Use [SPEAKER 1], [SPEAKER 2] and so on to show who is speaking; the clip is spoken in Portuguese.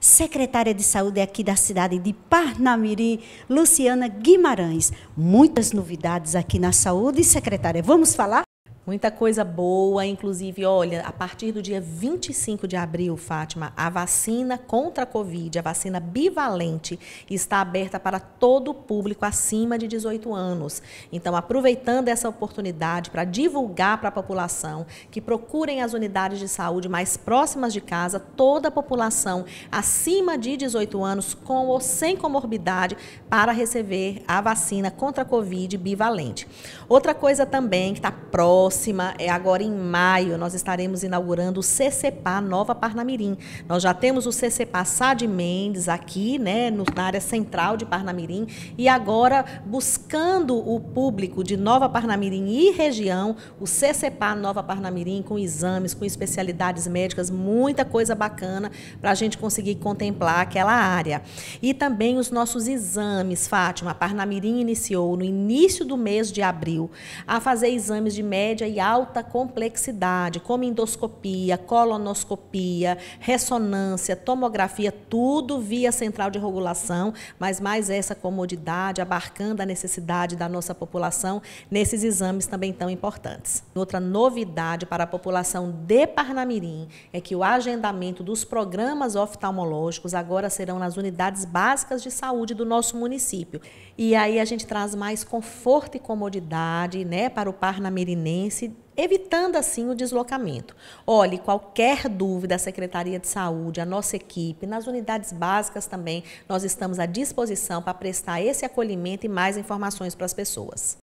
[SPEAKER 1] secretária de saúde aqui da cidade de Parnamirim, Luciana Guimarães. Muitas novidades aqui na saúde, secretária. Vamos falar? Muita coisa boa,
[SPEAKER 2] inclusive, olha, a partir do dia 25 de abril, Fátima, a vacina contra a Covid, a vacina bivalente, está aberta para todo o público acima de 18 anos. Então, aproveitando essa oportunidade para divulgar para a população que procurem as unidades de saúde mais próximas de casa, toda a população acima de 18 anos, com ou sem comorbidade, para receber a vacina contra a Covid bivalente. Outra coisa também que está próxima, próxima é agora em maio, nós estaremos inaugurando o CCPA Nova Parnamirim. Nós já temos o CCPA Sá de Mendes aqui, né, na área central de Parnamirim, e agora buscando o público de Nova Parnamirim e região, o CCPA Nova Parnamirim com exames, com especialidades médicas, muita coisa bacana para a gente conseguir contemplar aquela área. E também os nossos exames, Fátima, a Parnamirim iniciou no início do mês de abril a fazer exames de média e alta complexidade, como endoscopia, colonoscopia, ressonância, tomografia, tudo via central de regulação, mas mais essa comodidade, abarcando a necessidade da nossa população nesses exames também tão importantes. Outra novidade para a população de Parnamirim é que o agendamento dos programas oftalmológicos agora serão nas unidades básicas de saúde do nosso município. E aí a gente traz mais conforto e comodidade né, para o parnamirinense evitando assim o deslocamento. Olhe, qualquer dúvida, a Secretaria de Saúde, a nossa equipe, nas unidades básicas também, nós estamos à disposição para prestar esse acolhimento e mais informações para as pessoas.